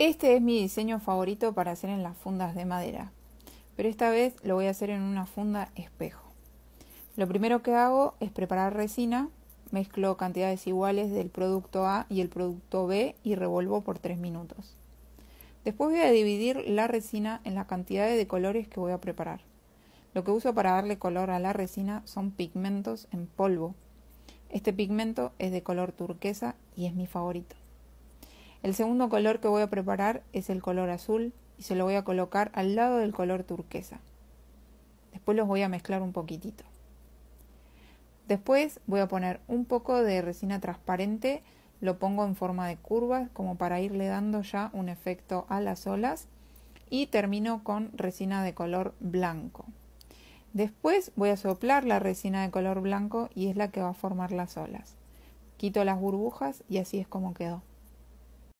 Este es mi diseño favorito para hacer en las fundas de madera, pero esta vez lo voy a hacer en una funda espejo. Lo primero que hago es preparar resina, mezclo cantidades iguales del producto A y el producto B y revuelvo por 3 minutos. Después voy a dividir la resina en las cantidades de colores que voy a preparar. Lo que uso para darle color a la resina son pigmentos en polvo. Este pigmento es de color turquesa y es mi favorito. El segundo color que voy a preparar es el color azul y se lo voy a colocar al lado del color turquesa. Después los voy a mezclar un poquitito. Después voy a poner un poco de resina transparente, lo pongo en forma de curvas como para irle dando ya un efecto a las olas y termino con resina de color blanco. Después voy a soplar la resina de color blanco y es la que va a formar las olas. Quito las burbujas y así es como quedó.